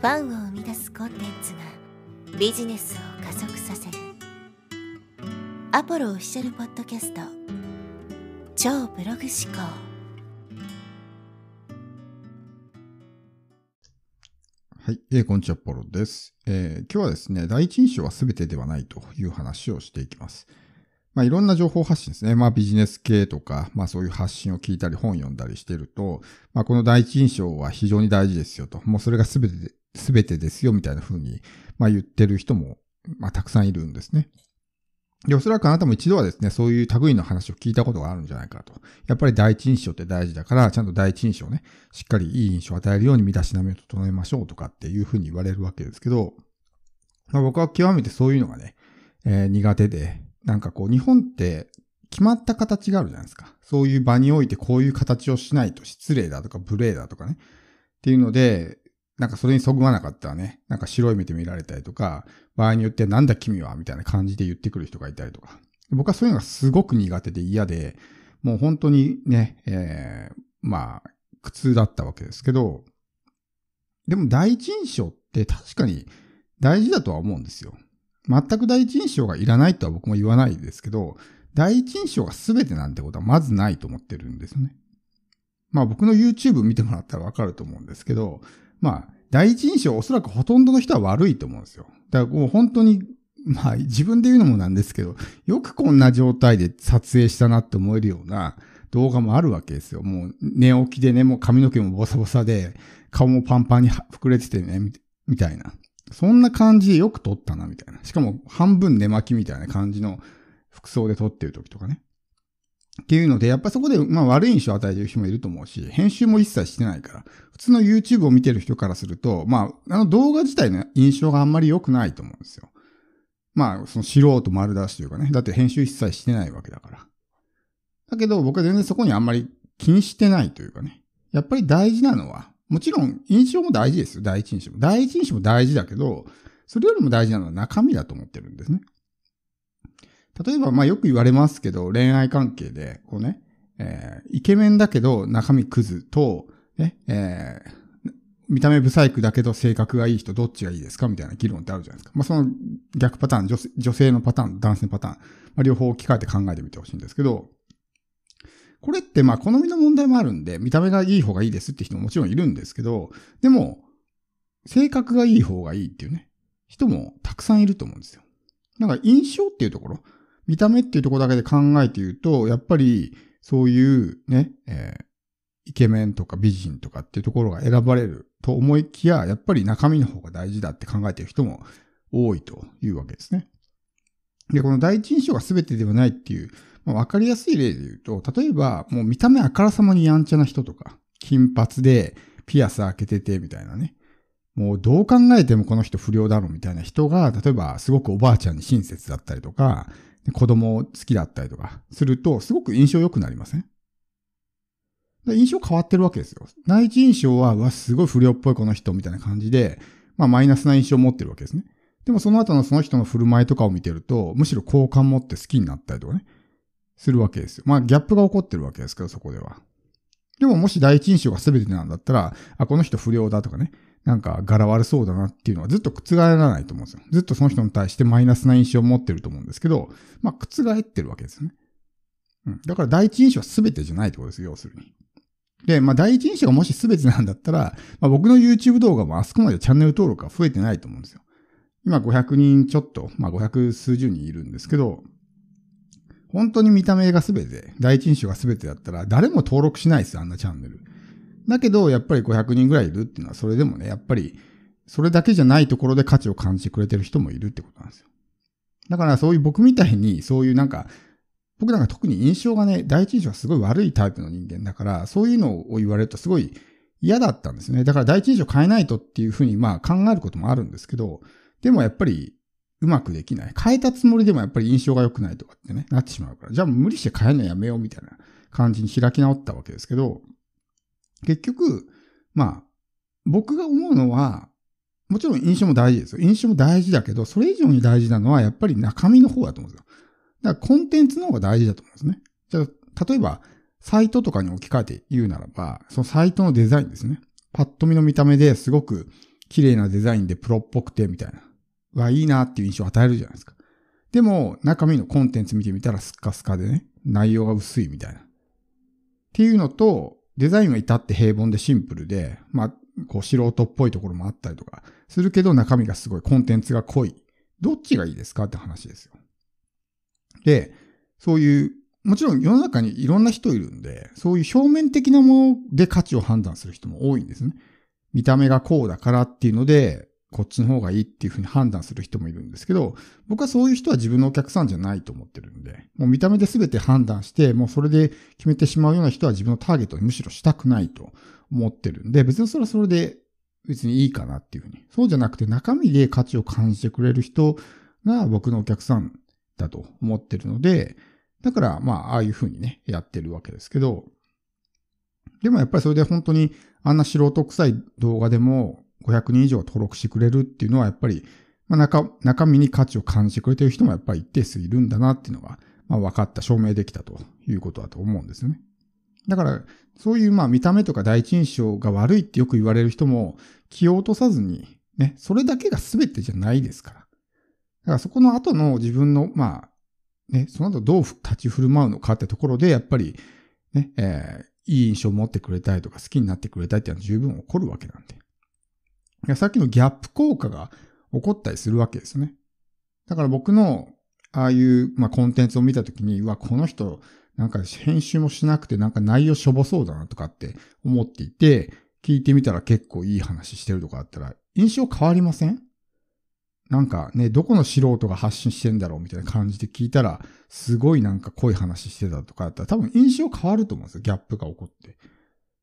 ファンを生み出すコンテンツがビジネスを加速させるアポロオフィシャルポッドキャスト超ブログ思考はい、えー、こんにちは、ポロです、えー、今日はですね、第一印象は全てではないという話をしていきます。まあ、いろんな情報発信ですね。まあ、ビジネス系とか、まあ、そういう発信を聞いたり、本読んだりしてると、まあ、この第一印象は非常に大事ですよと。もうそれが全て全てですよみたいな風に、まあ、言ってる人も、まあ、たくさんいるんですね。で、おそらくあなたも一度はですね、そういう類の話を聞いたことがあるんじゃないかと。やっぱり第一印象って大事だから、ちゃんと第一印象ね、しっかりいい印象を与えるように身だしなみを整えましょうとかっていうふうに言われるわけですけど、まあ、僕は極めてそういうのがね、えー、苦手で、なんかこう、日本って決まった形があるじゃないですか。そういう場においてこういう形をしないと失礼だとか無礼だとかね。っていうので、なんかそれにそぐわなかったらね、なんか白い目で見られたりとか、場合によってなんだ君はみたいな感じで言ってくる人がいたりとか。僕はそういうのがすごく苦手で嫌で、もう本当にね、えー、まあ、苦痛だったわけですけど、でも第一印象って確かに大事だとは思うんですよ。全く第一印象がいらないとは僕も言わないですけど、第一印象が全てなんてことはまずないと思ってるんですよね。まあ僕の YouTube 見てもらったらわかると思うんですけど、まあ、第一印象おそらくほとんどの人は悪いと思うんですよ。だからもう本当に、まあ自分で言うのもなんですけど、よくこんな状態で撮影したなって思えるような動画もあるわけですよ。もう寝起きでね、もう髪の毛もボサボサで、顔もパンパンに膨れててね、みたいな。そんな感じでよく撮ったな、みたいな。しかも半分寝巻きみたいな感じの服装で撮ってる時とかね。っていうので、やっぱそこで、まあ悪い印象を与えてる人もいると思うし、編集も一切してないから、普通の YouTube を見てる人からすると、まあ、あの動画自体の印象があんまり良くないと思うんですよ。まあ、その素人丸出しというかね、だって編集一切してないわけだから。だけど僕は全然そこにあんまり気にしてないというかね。やっぱり大事なのは、もちろん印象も大事ですよ、第一印象も。第一印象も大事だけど、それよりも大事なのは中身だと思ってるんですね。例えば、まあよく言われますけど、恋愛関係で、こうね、えー、イケメンだけど中身クズと、ね、えー、見た目不細工だけど性格がいい人どっちがいいですかみたいな議論ってあるじゃないですか。まあその逆パターン、女性のパターン、男性のパターン、まあ両方置き換えて考えてみてほしいんですけど、これってまあ好みの問題もあるんで、見た目がいい方がいいですって人ももちろんいるんですけど、でも、性格がいい方がいいっていうね、人もたくさんいると思うんですよ。だから印象っていうところ、見た目っていうとこだけで考えて言うと、やっぱりそういうね、えー、イケメンとか美人とかっていうところが選ばれると思いきや、やっぱり中身の方が大事だって考えてる人も多いというわけですね。で、この第一印象が全てではないっていう、まあ、わかりやすい例で言うと、例えばもう見た目あからさまにやんちゃな人とか、金髪でピアス開けててみたいなね。もうどう考えてもこの人不良だろみたいな人が、例えばすごくおばあちゃんに親切だったりとか、子供好きだったりとかすると、すごく印象良くなりません印象変わってるわけですよ。第一印象は、うわ、すごい不良っぽいこの人みたいな感じで、まあマイナスな印象を持ってるわけですね。でもその後のその人の振る舞いとかを見てると、むしろ好感持って好きになったりとかね、するわけですよ。まあギャップが起こってるわけですけど、そこでは。でももし第一印象が全てなんだったら、あ、この人不良だとかね、なんか柄悪そうだなっていうのはずっと覆らないと思うんですよ。ずっとその人に対してマイナスな印象を持ってると思うんですけど、まあ、覆ってるわけですよね。うん。だから第一印象は全てじゃないってことですよ、要するに。で、まあ、第一印象がもし全てなんだったら、まあ、僕の YouTube 動画もあそこまでチャンネル登録が増えてないと思うんですよ。今500人ちょっと、まあ、500数十人いるんですけど、本当に見た目が全て、第一印象が全てだったら、誰も登録しないですよ、あんなチャンネル。だけど、やっぱり500人ぐらいいるっていうのは、それでもね、やっぱり、それだけじゃないところで価値を感じてくれてる人もいるってことなんですよ。だからそういう僕みたいに、そういうなんか、僕なんか特に印象がね、第一印象がすごい悪いタイプの人間だから、そういうのを言われるとすごい嫌だったんですね。だから第一印象変えないとっていうふうにまあ考えることもあるんですけど、でもやっぱりうまくできない。変えたつもりでもやっぱり印象が良くないとかってね、なってしまうから。じゃあ無理して変えるのやめようみたいな感じに開き直ったわけですけど、結局、まあ、僕が思うのは、もちろん印象も大事ですよ。印象も大事だけど、それ以上に大事なのはやっぱり中身の方だと思うんですよ。だからコンテンツの方が大事だと思うんですね。じゃあ、例えば、サイトとかに置き換えて言うならば、そのサイトのデザインですね。パッと見の見た目ですごく綺麗なデザインでプロっぽくてみたいな。はいいなっていう印象を与えるじゃないですか。でも、中身のコンテンツ見てみたらスッカスカでね、内容が薄いみたいな。っていうのと、デザインは至って平凡でシンプルで、まあ、こう素人っぽいところもあったりとかするけど中身がすごい、コンテンツが濃い。どっちがいいですかって話ですよ。で、そういう、もちろん世の中にいろんな人いるんで、そういう表面的なもので価値を判断する人も多いんですね。見た目がこうだからっていうので、こっちの方がいいっていうふうに判断する人もいるんですけど、僕はそういう人は自分のお客さんじゃないと思ってるんで、もう見た目で全て判断して、もうそれで決めてしまうような人は自分のターゲットにむしろしたくないと思ってるんで、別にそれはそれで別にいいかなっていうふうに。そうじゃなくて中身で価値を感じてくれる人が僕のお客さんだと思ってるので、だからまあ、ああいうふうにね、やってるわけですけど、でもやっぱりそれで本当にあんな素人臭い動画でも500人以上登録してくれるっていうのはやっぱり、まあ、中、中身に価値を感じてくれてる人もやっぱり一定数いるんだなっていうのが、まあ、分かった、証明できたということだと思うんですよね。だから、そういうまあ見た目とか第一印象が悪いってよく言われる人も気を落とさずに、ね、それだけが全てじゃないですから。だからそこの後の自分の、まあ、ね、その後どう立ち振る舞うのかってところで、やっぱり、ね、えー、いい印象を持ってくれたりとか好きになってくれたいっていうのは十分起こるわけなんで。さっきのギャップ効果が起こったりするわけですよね。だから僕の、ああいう、まあ、コンテンツを見たときに、うわ、この人、なんか編集もしなくて、なんか内容しょぼそうだなとかって思っていて、聞いてみたら結構いい話してるとかあったら、印象変わりませんなんかね、どこの素人が発信してんだろうみたいな感じで聞いたら、すごいなんか濃い話してたとかあったら、多分印象変わると思うんですよ。ギャップが起こって。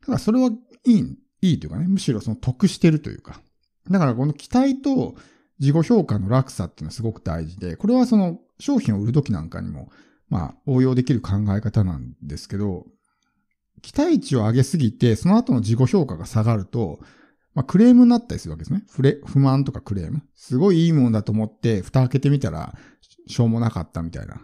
だからそれはいい、いいというかね、むしろその得してるというか、だからこの期待と自己評価の落差っていうのはすごく大事で、これはその商品を売るときなんかにも、まあ応用できる考え方なんですけど、期待値を上げすぎて、その後の自己評価が下がると、まあ、クレームになったりするわけですね。不れ、不満とかクレーム。すごいいいもんだと思って、蓋開けてみたら、しょうもなかったみたいな。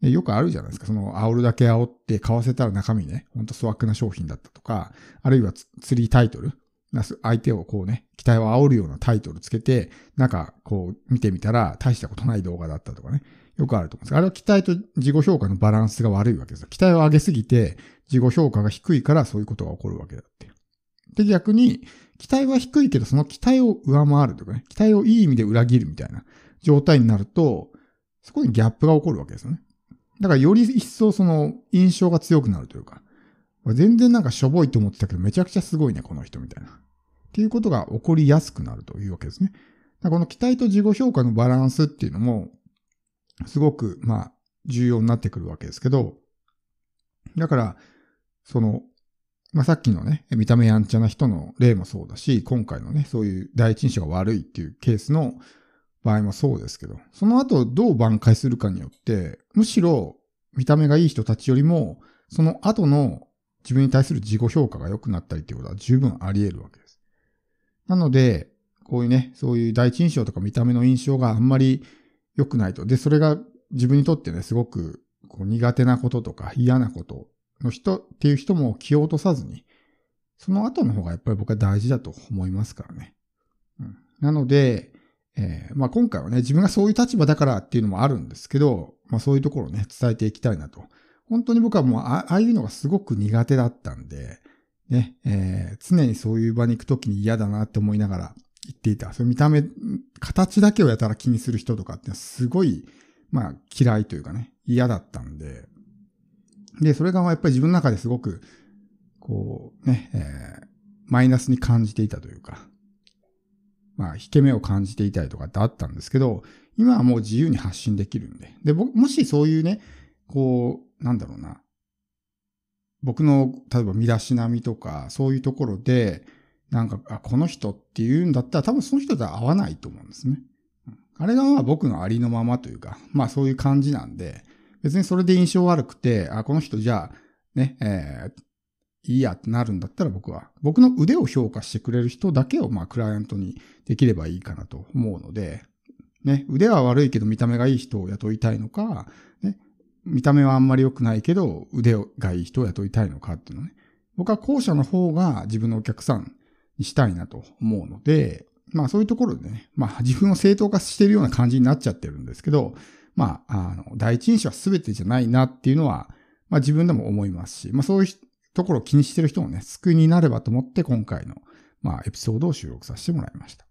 でよくあるじゃないですか。その、煽るだけ煽って、買わせたら中身ね、ほんと粗悪な商品だったとか、あるいは釣りタイトル。相手をこうね、期待を煽るようなタイトルつけて、なんかこう見てみたら大したことない動画だったとかね、よくあると思うんです。あれは期待と自己評価のバランスが悪いわけです。期待を上げすぎて自己評価が低いからそういうことが起こるわけだって。で、逆に、期待は低いけど、その期待を上回るとかね、期待をいい意味で裏切るみたいな状態になると、そこにギャップが起こるわけですよね。だからより一層その印象が強くなるというか、全然なんかしょぼいと思ってたけど、めちゃくちゃすごいね、この人みたいな。っていうことが起こりやすくなるというわけですね。この期待と自己評価のバランスっていうのも、すごく、まあ、重要になってくるわけですけど、だから、その、まあ、さっきのね、見た目やんちゃな人の例もそうだし、今回のね、そういう第一印象が悪いっていうケースの場合もそうですけど、その後どう挽回するかによって、むしろ見た目がいい人たちよりも、その後の自分に対する自己評価が良くなったりっていうことは十分あり得るわけです。なので、こういうね、そういう第一印象とか見た目の印象があんまり良くないと。で、それが自分にとってね、すごくこう苦手なこととか嫌なことの人っていう人も気を落とさずに、その後の方がやっぱり僕は大事だと思いますからね。うん、なので、えー、まあ今回はね、自分がそういう立場だからっていうのもあるんですけど、まあそういうところをね、伝えていきたいなと本当に僕はもうああいうのがすごく苦手だったんで、ね、えー、常にそういう場に行くときに嫌だなって思いながら行っていた。そういう見た目、形だけをやたら気にする人とかってすごい、まあ嫌いというかね、嫌だったんで、で、それがやっぱり自分の中ですごく、こうね、えー、マイナスに感じていたというか、まあ、引け目を感じていたりとかってあったんですけど、今はもう自由に発信できるんで。で、もしそういうね、こう、なんだろうな。僕の、例えば身だしなみとか、そういうところで、なんか、あ、この人っていうんだったら、多分その人とは合わないと思うんですね。あれがまあ僕のありのままというか、まあそういう感じなんで、別にそれで印象悪くて、あ、この人じゃあ、ね、えー、いいやってなるんだったら僕は、僕の腕を評価してくれる人だけをまあクライアントにできればいいかなと思うので、ね、腕は悪いけど見た目がいい人を雇いたいのか、ね、見た目はあんまり良くないけど、腕がいい人を雇いたいのかっていうのね。僕は後者の方が自分のお客さんにしたいなと思うので、まあそういうところでね、まあ自分を正当化してるような感じになっちゃってるんですけど、まあ、あの、第一印象は全てじゃないなっていうのは、まあ自分でも思いますし、まあそういうところを気にしてる人もね、救いになればと思って今回の、まあエピソードを収録させてもらいました。